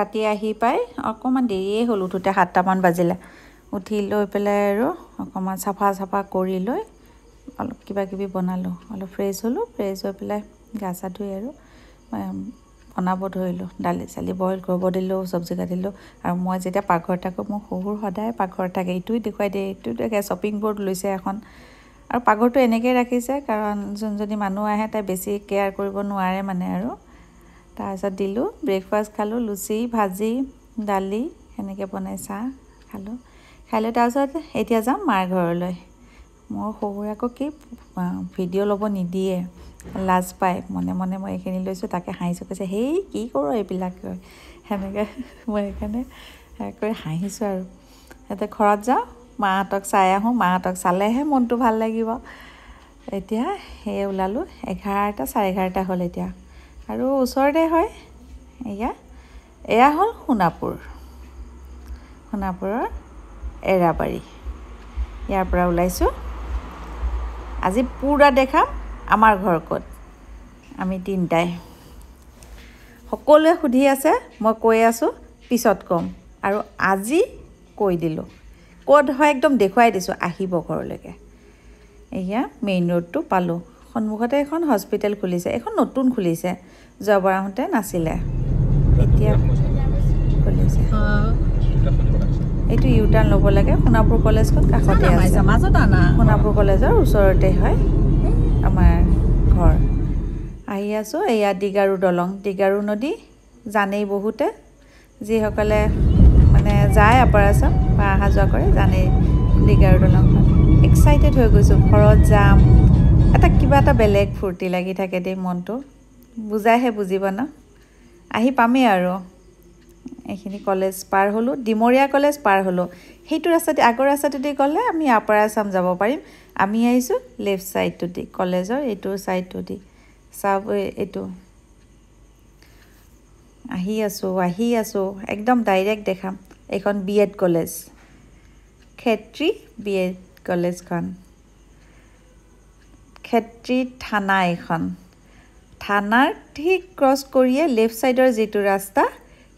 ৰাতি আহি পাই অকণমান দেৰিয়ে হ'ল উঠোঁতে সাতটামান বাজিলে উঠি লৈ পেলাই আৰু অকণমান চাফা চাফা কৰি লৈ অলপ কিবা কিবি বনালোঁ অলপ ফ্ৰেছ হ'লোঁ ফ্ৰেছ হৈ পেলাই গা চা ধুই আৰু বনাব ধৰিলোঁ দালি চালি বইল কৰিব দিলোঁ চব্জি কাটিলোঁ আৰু মই যেতিয়া পাকঘৰত থাকোঁ মোৰ শহুৰ সদায় পাকঘৰত থাকে ইটোৱে দেখুৱাই দিয়ে ইটো দেখে শ্বপিং বৰ্ড লৈছে এখন আৰু পাকঘৰটো এনেকৈয়ে ৰাখিছে কাৰণ যোনজনী মানুহ আহে তাই বেছি কেয়াৰ কৰিব নোৱাৰে মানে আৰু তাৰপিছত দিলোঁ ব্ৰেকফাষ্ট খালোঁ লুচি ভাজি দালি সেনেকৈ বনাই চাহ খালোঁ খাই লৈ তাৰপিছত এতিয়া যাম মাৰ ঘৰলৈ মোৰ শহুৰ আকৌ কি ভিডিঅ' ল'ব নিদিয়ে লাজ পায় মনে মনে মই এইখিনি লৈছোঁ তাকে হাঁহিছোঁ কৈছে সেই কি কৰোঁ এইবিলাক কৈ সেনেকৈ মই সেইকাৰণে কৰি হাঁহিছোঁ আৰু সিহঁতে ঘৰত যাওঁ মাহঁতক চাই আহোঁ মাহঁতক চালেহে মনটো ভাল লাগিব এতিয়া সেয়ে ওলালোঁ এঘাৰটা চাৰে এঘাৰটা হ'ল এতিয়া আৰু ওচৰতে হয় এয়া এয়া হ'ল সোণাপুৰ সোণাপুৰৰ এৰাবাৰী ইয়াৰ পৰা ওলাইছোঁ আজি পুৰা দেখাম আমাৰ ঘৰ ক'ত আমি তিনিটাই সকলোৱে সুধি আছে মই কৈ আছোঁ পিছত ক'ম আৰু আজি কৈ দিলোঁ ক'ত হয় একদম দেখুৱাই দিছোঁ আহিব ঘৰলৈকে এয়া মেইন ৰোডটো পালোঁ সন্মুখতে এখন হস্পিটেল খুলিছে এখন নতুন খুলিছে যোৱা বাৰাহোঁতে নাছিলে এতিয়া এইটো ইউ টাৰ্ণ ল'ব লাগে সোণাপুৰ কলেজখন কাষতে সোণাপুৰ কলেজৰ ওচৰতে হয় আমাৰ ঘৰ আহি আছোঁ এয়া ডিগাৰু দলং ডিগাৰু নদী জানেই বহুতে যিসকলে মানে যায় আপাৰ আছাম বা অহা যোৱা কৰে জানেই ডিগাৰু দলংখন এক্সাইটেড হৈ গৈছোঁ ঘৰত যাম এটা কিবা এটা বেলেগ ফূৰ্তি লাগি থাকে দেই মনটো বুজাইহে বুজিব ন আহি পামেই আৰু এইখিনি কলেজ পাৰ হ'লোঁ ডিমৰীয়া কলেজ পাৰ হ'লোঁ সেইটো ৰাস্তাতে আগৰ ৰাস্তাটোদি গ'লে আমি আপাৰ আচাম যাব পাৰিম আমি আহিছোঁ লেফ্ট ছাইডটোদি কলেজৰ এইটো ছাইডটোদি চাব এইটো আহি আছোঁ আহি আছোঁ একদম ডাইৰেক্ট দেখাম এইখন B Ed college Khetri B Ed কলেজখন খেত্ৰী থানা এখন থানাৰ ঠিক ক্ৰছ কৰিয়ে লেফ্ট ছাইডৰ যিটো ৰাস্তা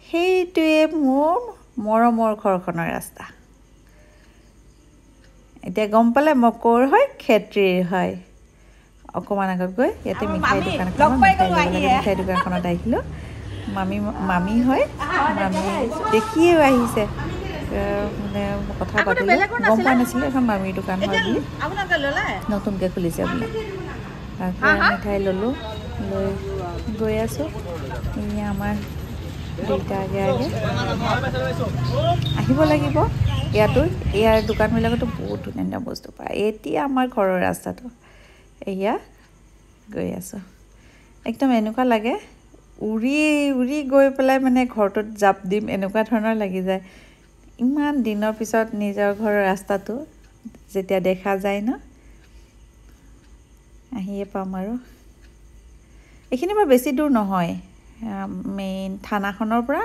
সেইটোৱে মোৰ মৰমৰ ঘৰখনৰ ৰাস্তা এতিয়া গম পালে মই ক'ৰ হয় খেত্ৰীৰ হয় অকণমান আগত গৈ ইয়াতে মিঠাই মিঠাই দোকানখনত আহিলোঁ মামী মামী হয় মামী দেখিয়েও আহিছে মানে কথা পাতিলে গম পোৱা নাছিলোঁ এখন মামীৰ দোকান বুলি নতুনকৈ খুলিছে বুলি মিঠাই ল'লোঁ লৈ গৈ আছোঁ আমাৰ দেউতা আগে আগে আহিব লাগিব ইয়াতো ইয়াৰ দোকানবিলাকতো বহুত ধুনীয়া ধুনীয়া বস্তু পায় এতিয়া আমাৰ ঘৰৰ ৰাস্তাটো এয়া গৈ আছোঁ একদম এনেকুৱা লাগে উৰি উৰি গৈ পেলাই মানে ঘৰটোত জাপ দিম এনেকুৱা ধৰণৰ লাগি যায় ইমান দিনৰ পিছত নিজৰ ঘৰৰ ৰাস্তাটো যেতিয়া দেখা যায় ন আহিয়ে পাম আৰু এইখিনি বাৰু বেছি দূৰ নহয় মেইন থানাখনৰ পৰা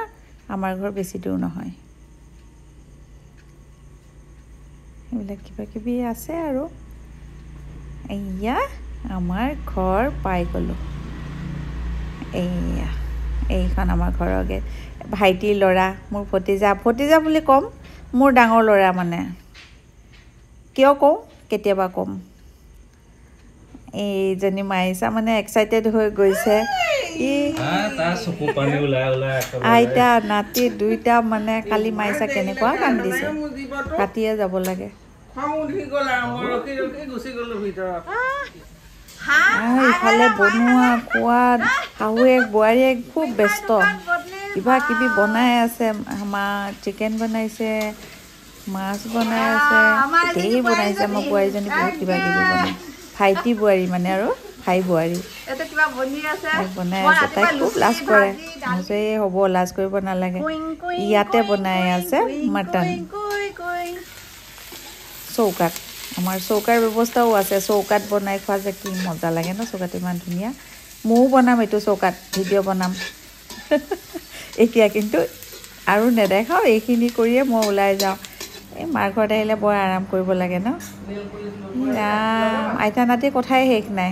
আমাৰ ঘৰ বেছি দূৰ নহয় সেইবিলাক কিবি আছে আৰু এয়া আমাৰ ঘৰ পাই গ'লোঁ এইয়া এইখন আমাৰ ঘৰৰ গেট ভাইটিৰ ল'ৰা মোৰ ভতিজা ভতিজা বুলি ক'ম মোৰ ডাঙৰ ল'ৰা মানে কিয় কওঁ কেতিয়াবা ক'ম এইজনী মাৰিছা মানে এক্সাইটেড হৈ গৈছে আইতা নাতি দুইটা মানে কালি মাৰিছা কেনেকুৱা কান্দিছে কাটিয়ে যাব লাগে ইফালে বনোৱা খোৱা শাহুৱেক বোৱাৰীয়েক খুব ব্যস্ত কিবা কিবি বনাই আছে আমাৰ চিকেন বনাইছে মাছ বনাই আছে ঢেৰ বনাইছে আমাৰ বোৱাৰীজনী বহুত কিবা কিবি বনাই ভাইটি বোৱাৰী মানে আৰু ভাই বোৱাৰী বনাই আছে তাই খুব লাজ কৰে মোৰ যে হ'ব লাজ কৰিব নালাগে ইয়াতে বনাই আছে মাটন চৌকাত আমাৰ চৌকাৰ ব্যৱস্থাও আছে চৌকাত বনাই খোৱা যে কি মজা লাগে ন চৌকাত ইমান ধুনীয়া ময়ো বনাম এইটো চৌকাত ভিডিঅ' বনাম এতিয়া কিন্তু আৰু নেদেখাওঁ এইখিনি কৰিয়ে মই ওলাই যাওঁ এই মাৰ ঘৰত আহিলে বৰ আৰাম কৰিব লাগে ন আইতা নাতি কথাই শেষ নাই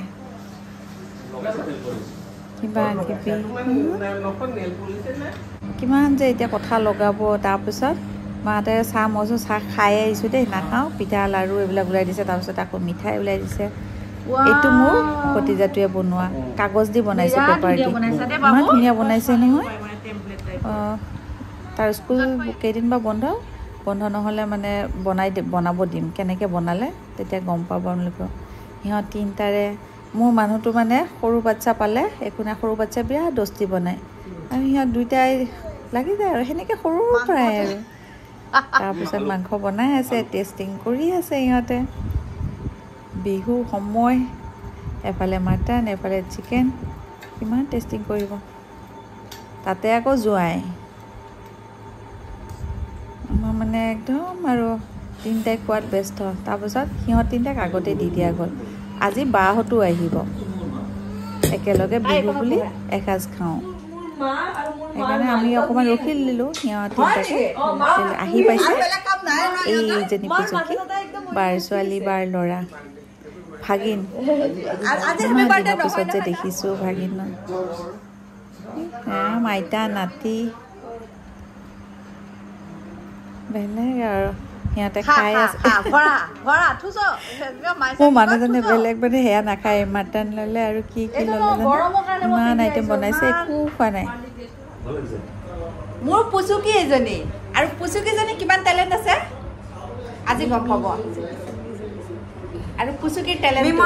কিবা কিবি কিমান যে এতিয়া কথা লগাব তাৰপিছত মাহঁতে চাহ মইচোন চাহ খাই আহিছোঁ দেই নাখাওঁ পিঠা লাড়ু এইবিলাক ওলাই দিছে তাৰপিছত আকৌ মিঠাই ওলাই দিছে এইটো মোৰ ভতিজাটোৱে বনোৱা কাগজ দি বনাইছে পেপাৰ দি ইমান ধুনীয়া বনাইছে নহয় তাৰ স্কুল কেইদিন বা বন্ধ বন্ধ নহ'লে মানে বনাই বনাব দিম কেনেকৈ বনালে তেতিয়া গম পাব আপোনালোকে সিহঁত তিনিটাৰে মোৰ মানুহটো মানে সৰু বাচ্ছা পালে একো নাই সৰু বাচ্ছা বিৰাট দস্তি বনায় আৰু সিহঁত দুইটাই লাগি যায় আৰু সেনেকৈ সৰু প্ৰায় আৰু তাৰপিছত মাংস বনাই আছে টেষ্টিং কৰি আছে সিহঁতে বিহু সময় এফালে মাটন এফালে চিকেন কিমান টেষ্টিং কৰিব তাতে আকৌ যোৱাই আমাৰ মানে একদম আৰু তিনিটাই খোৱাত ব্যস্ত তাৰপিছত সিহঁত তিনিটাক আগতে দি দিয়া গ'ল আজি বাহঁতো আহিব একেলগে বিহু বুলি এসাঁজ খাওঁ সেইকাৰণে আমি অকণমান ৰখি দিলোঁ সিহঁত আহি পাইছে এইজনী পিছকি বাৰ ছোৱালী বাৰ ল'ৰা ভাগিন পিছত যে দেখিছোঁ ভাগিন হাঁহ আইতা নাতি বেলেগ আৰু সিহঁতে খাই আছে মোৰ মানুহজনে বেলেগ মানে সেয়া নাখায় মাটন ল'লে আৰু কি কি ল'লে ইমান আইটেম বনাইছে একো খোৱা নাই মোৰ পুচুকী এজনী আৰু পুচুকিজনী কিমান টেলেণ্ট আছে আজি গম পাব আৰু পুচুকীৰ টেলেণ্ট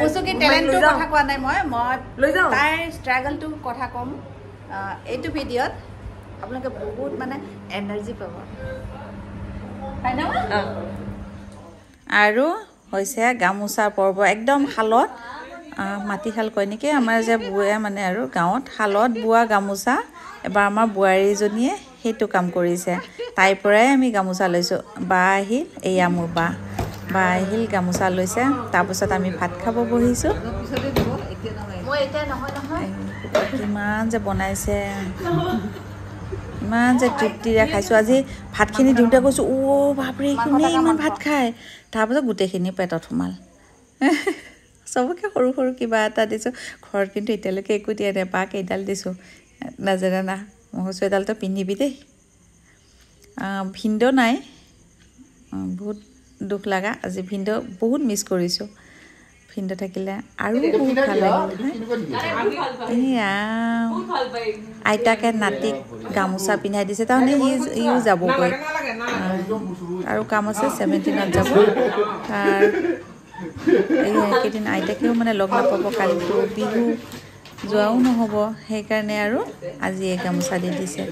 পুচুকীৰ টেলেণ্টটোৰ কথা কোৱা নাই মই মই তাইৰ ষ্ট্ৰাগলটোৰ কথা ক'ম এইটো ভিডিঅ'ত আপোনালোকে বহুত মানে এনাৰ্জি পাব আৰু হৈছে গামোচা পৰ্ব একদম শালত মাটিশাল কয় আমাৰ যে বোৱে মানে আৰু গাঁৱত শালত বোৱা গামোচা এবাৰ আমাৰ বোৱাৰীজনীয়ে সেইটো কাম কৰিছে তাইৰ পৰাই আমি গামোচা লৈছোঁ বা আহিল এয়া মোৰ বা বা আহিল গামোচা লৈছে তাৰপিছত আমি ভাত খাব বহিছোঁ কিমান যে বনাইছে ইমান যে তৃপ্তিৰে খাইছোঁ আজি ভাতখিনি দিওঁতে কৈছোঁ ও বাপৰে কোনে ইমান ভাত খায় তাৰপিছত গোটেইখিনি পেটত সোমাল চবকে সৰু সৰু কিবা এটা দিছোঁ ঘৰত কিন্তু এতিয়ালৈকে একো দিয়া নাই বা কেইডাল দিছোঁ নাজানে না কৈছোঁ এডালতো পিন্ধিবি দেই ভিন্দ নাই বহুত দুখ লাগা আজি ভিন্দ বহুত মিছ কৰিছোঁ ভিন্দ থাকিলে আৰু বহুত ভাল আইতাকে নাতিক গামোচা পিন্ধাই দিছে তাৰমানে সি ইও যাবগৈ আৰু কাম আছে ছেভেণ্টিনত যাব তাৰ এইকেইদিন আইতাকেও মানে লগ নাপাব কালিতো বিহু যোৱাও নহ'ব সেইকাৰণে আৰু আজি এই গামোচা দি দিছে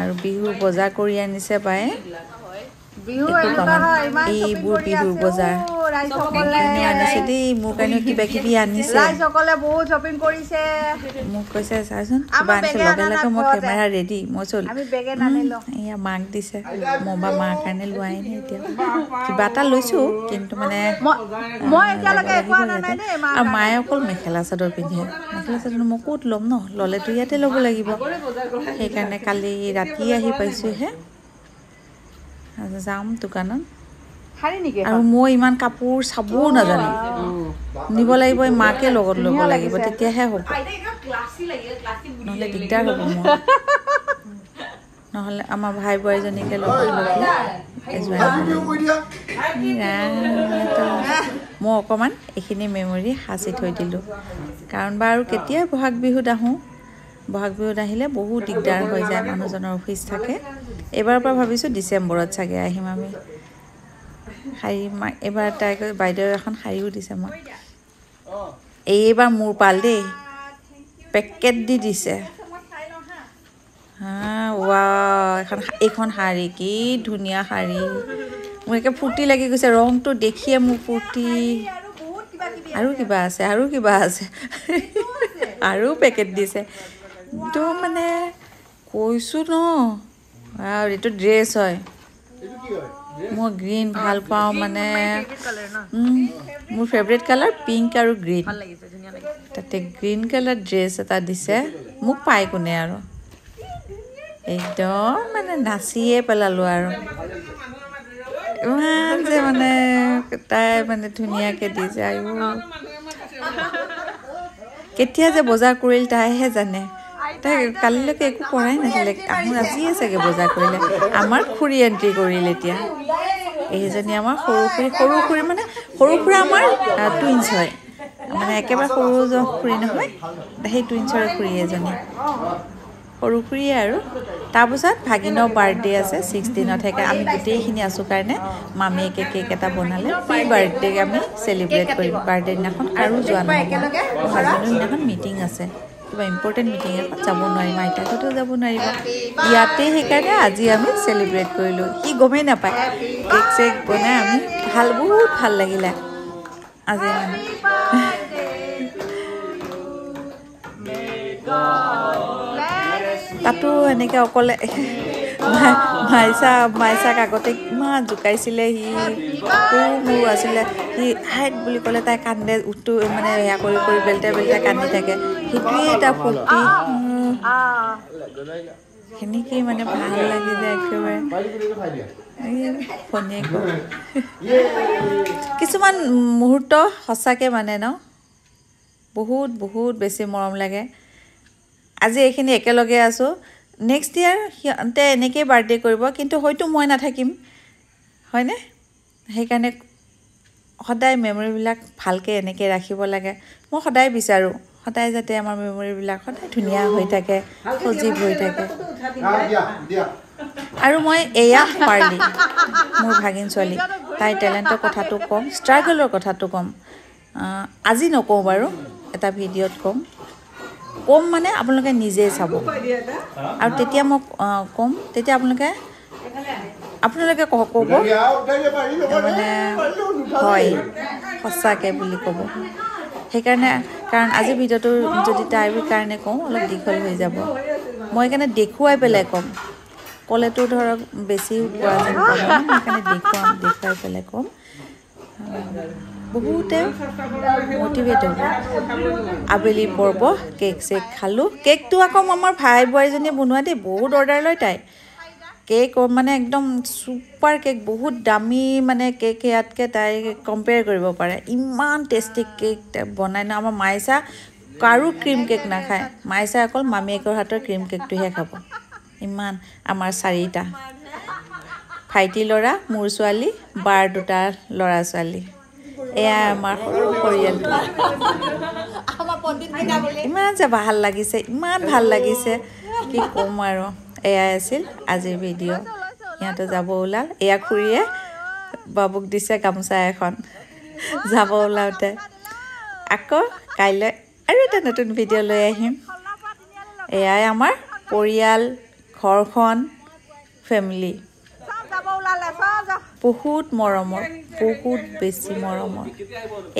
আৰু বিহু বজাৰ কৰি আনিছে বায়ে মাক দিছে মই বা মাৰ কাৰণে লোৱাই নাই এতিয়া কিবা এটা লৈছো কিন্তু মানে আৰু মায়ে অকল মেখেলা চাদৰ পিন্ধে মেখেলা চাদৰ মই ক'ত ল'ম ন ল'লেতো ইয়াতে ল'ব লাগিব সেইকাৰণে কালি ৰাতি আহি পাইছোঁহে যাম দোকানত আৰু মই ইমান কাপোৰ চাবও নাজানো নিব লাগিব মাকে লগত ল'ব লাগিব তেতিয়াহে হ'ব নহ'লে দিগদাৰ হ'ব নহ'লে আমাৰ ভাই বোৱাৰীজনীকে লগত মই অকণমান এইখিনি মেমৰি সাঁচি থৈ দিলোঁ কাৰণ বাৰু কেতিয়া বহাগ বিহুত আহোঁ বহাগ বিহুত আহিলে বহুত দিগদাৰ হৈ যায় মানুহজনৰ অফিচ থাকে এইবাৰৰ পৰা ভাবিছোঁ ডিচেম্বৰত চাগে আহিম আমি শাৰী মা এইবাৰ তাই বাইদেউ এখন শাৰীও দিছে মই এইবাৰ মোৰ পাল দেই পেকেট দি দিছে ৱা এখন এইখন শাৰী কি ধুনীয়া শাৰী মোৰ একে ফূৰ্তি লাগি গৈছে ৰংটো দেখিয়ে মোৰ ফূৰ্তি আৰু কিবা আছে আৰু কিবা আছে আৰু পেকেট দিছে এইটো মানে কৈছোঁ ন আৰু এইটো ড্ৰেছ হয় মই গ্ৰীণ ভাল পাওঁ মানে মোৰ ফেভৰেট কালাৰ পিংক আৰু গ্ৰীণ তাতে গ্ৰীণ কালাৰ ড্ৰেছ এটা দিছে মোক পাই কোনে আৰু একদম মানে নাচিয়ে পেলালোঁ আৰু ইমান যে মানে তাই মানে ধুনীয়াকৈ দিছে আৰু কেতিয়া যে বজাৰ কৰিল তাইহে জানে কালিলৈকে একো কৰাই নাছিলে আহোঁ আজিয়ে চাগে বজাৰ কৰিলে আমাৰ খুৰী এণ্ট্ৰি কৰিলে এতিয়া এইজনী আমাৰ সৰু খুৰী সৰু খুৰী মানে সৰু খুৰা আমাৰ টুইনছ হয় মানে একেবাৰে সৰু খুৰী নহয় সেই টুইনছৰে খুৰী এজনী সৰু খুৰীয়ে আৰু তাৰপিছত ভাগিনৰ বাৰ্থডে আছে ছিক্সটিনত সেইকে আমি গোটেইখিনি আছোঁ কাৰণে মামীয়ে কেক এটা বনালে ফ্ৰী বাৰ্থডে'ক আমি চেলিব্ৰেট কৰিম বাৰ্থডে দিনাখন আৰু যোৱা নাই ভাগিনৰ দিনাখন মিটিং আছে কিবা ইম্পৰ্টেণ্ট মিটিং এটা যাব নোৱাৰিম আইতাকতো যাব নোৱাৰিব ইয়াতে সেইকাৰণে আজি আমি চেলিব্ৰেট কৰিলোঁ সি গমেই নাপায় কেক চেক বনাই আমি ভাল বহুত ভাল লাগিলে আজি তাতো এনেকৈ অকলে মাইচা মাইচাক আগতে ইমান জোকাইছিলে সি মোৰ আছিলে সি হাইট বুলি ক'লে তাই কান্দে উঠো মানে এয়া কৰি কৰি বেলতে বেলতে কান্দি থাকে সেইটোৱে এটা ফূৰ্তি সেনেকেই মানে ভাল লাগি যায় একেবাৰে ভনীয়েক কিছুমান মুহূৰ্ত সঁচাকৈ মানে ন বহুত বহুত বেছি মৰম লাগে আজি এইখিনি একেলগে আছোঁ নেক্সট ইয়াৰ সিহঁতে এনেকেই বাৰ্থডে কৰিব কিন্তু হয়তো মই নাথাকিম হয়নে সেইকাৰণে সদায় মেমৰিবিলাক ভালকৈ এনেকৈ ৰাখিব লাগে মই সদায় বিচাৰোঁ সদায় যাতে আমাৰ মেমৰিবিলাক সদায় ধুনীয়া হৈ থাকে সজীৱ হৈ থাকে আৰু মই এয়া পাৰ্লি মোৰ ভাগিন ছোৱালী তাইৰ টেলেণ্টৰ কথাটো ক'ম ষ্ট্ৰাগলৰ কথাটো ক'ম আজি নকওঁ বাৰু এটা ভিডিঅ'ত ক'ম কম মানে আপোনালোকে নিজে চাব আৰু তেতিয়া মই কম তেতিয়া আপোনালোকে আপোনালোকে ক'ব মানে হয় সঁচাকৈ বুলি ক'ব সেইকাৰণে কাৰণ আজি ভিডিঅ'টো যদি তাইৰ কাৰণে কওঁ অলপ দীঘল হৈ যাব মই সেইকাৰণে দেখুৱাই পেলাই ক'ম ক'লেতো ধৰক বেছি পোৱা যেন সেইকাৰণে দেখুৱাম দেখুৱাই পেলাই ক'ম বহুতে মটিভেট হ'ব আবেলি পৰ্ব কেক চেক খালোঁ কেকটো আকৌ আমাৰ ভাই বোৱাৰীজনীয়ে বনোৱা দেই বহুত অৰ্ডাৰ লয় তাই কেক মানে একদম চুপাৰ কেক বহুত দামী মানে কেক ইয়াতকৈ তাই কম্পেয়াৰ কৰিব পাৰে ইমান টেষ্টি কেক বনাই ন আমাৰ মাইচা কাৰো ক্ৰীম কেক নাখায় মাইচাই অকল মামীয়েকৰ হাতৰ ক্ৰীম কেকটোহে খাব ইমান আমাৰ চাৰিটা ভাইটি ল'ৰা মোৰ ছোৱালী বাৰ দুটা ল'ৰা ছোৱালী এয়া আমাৰ সৰু পৰিয়ালটো ইমান যে ভাল লাগিছে ইমান ভাল লাগিছে কি ক'ম আৰু এয়াই আছিল আজিৰ ভিডিঅ' সিহঁতে যাব ওলাল এয়া খুৰীয়ে বাবুক দিছে গামোচা এখন যাব ওলাওঁতে আকৌ কাইলৈ আৰু এটা নতুন ভিডিঅ' লৈ আহিম এয়াই আমাৰ পৰিয়াল ঘৰখন ফেমিলি বহুত মৰমৰ বহুত বেছি মৰমৰ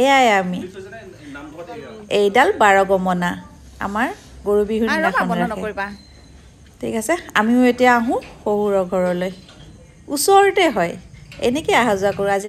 এয়াই আমি এইডাল বাৰ গমনা আমাৰ গৰু বিহু ঠিক আছে আমিও এতিয়া আহোঁ শহুৰৰ ঘৰলৈ ওচৰতে হয় এনেকৈ অহা যোৱা কৰোঁ আজি